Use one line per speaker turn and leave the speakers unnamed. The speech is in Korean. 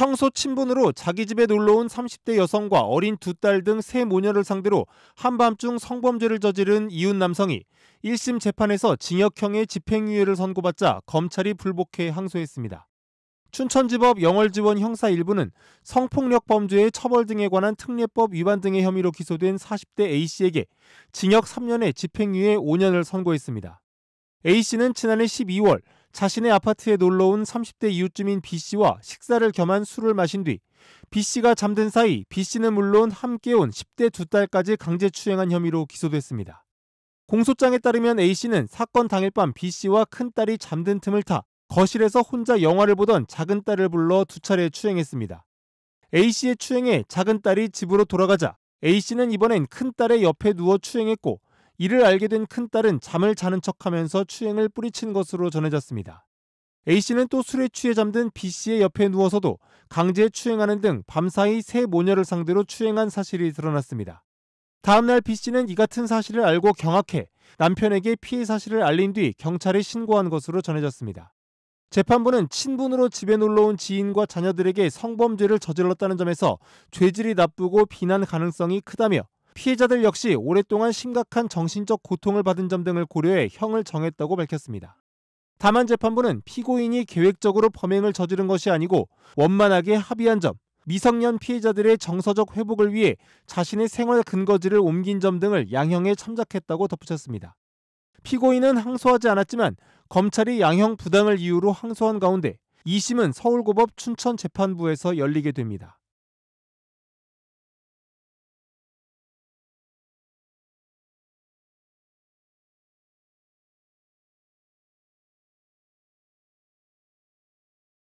평소 친분으로 자기 집에 놀러온 30대 여성과 어린 두 딸 등 세 모녀를 상대로 한밤중 성범죄를 저지른 이웃 남성이 1심 재판에서 징역형의 집행유예를 선고받자 검찰이 불복해 항소했습니다. 춘천지법 영월지원 형사 1부는 성폭력 범죄의 처벌 등에 관한 특례법 위반 등의 혐의로 기소된 40대 A씨에게 징역 3년에 집행유예 5년을 선고했습니다. A씨는 지난해 12월 자신의 아파트에 놀러 온 30대 이웃 주민 B 씨와 식사를 겸한 술을 마신 뒤 B 씨가 잠든 사이 B 씨는 물론 함께 온 10대 두 딸까지 강제 추행한 혐의로 기소됐습니다. 공소장에 따르면 A 씨는 사건 당일 밤 B 씨와 큰 딸이 잠든 틈을 타 거실에서 혼자 영화를 보던 작은 딸을 불러 두 차례 추행했습니다. A 씨의 추행에 작은 딸이 집으로 돌아가자 A 씨는 이번엔 큰 딸의 옆에 누워 추행했고 이를 알게 된 큰딸은 잠을 자는 척하면서 추행을 뿌리친 것으로 전해졌습니다. A씨는 또 술에 취해 잠든 B씨의 옆에 누워서도 강제 추행하는 등 밤사이 세 모녀를 상대로 추행한 사실이 드러났습니다. 다음날 B씨는 이 같은 사실을 알고 경악해 남편에게 피해 사실을 알린 뒤 경찰에 신고한 것으로 전해졌습니다. 재판부는 친분으로 집에 놀러온 지인과 자녀들에게 성범죄를 저질렀다는 점에서 죄질이 나쁘고 비난 가능성이 크다며 피해자들 역시 오랫동안 심각한 정신적 고통을 받은 점 등을 고려해 형을 정했다고 밝혔습니다. 다만 재판부는 피고인이 계획적으로 범행을 저지른 것이 아니고 원만하게 합의한 점, 미성년 피해자들의 정서적 회복을 위해 자신의 생활 근거지를 옮긴 점 등을 양형에 참작했다고 덧붙였습니다. 피고인은 항소하지 않았지만 검찰이 양형 부당을 이유로 항소한 가운데 2심은 서울고법 춘천재판부에서 열리게 됩니다.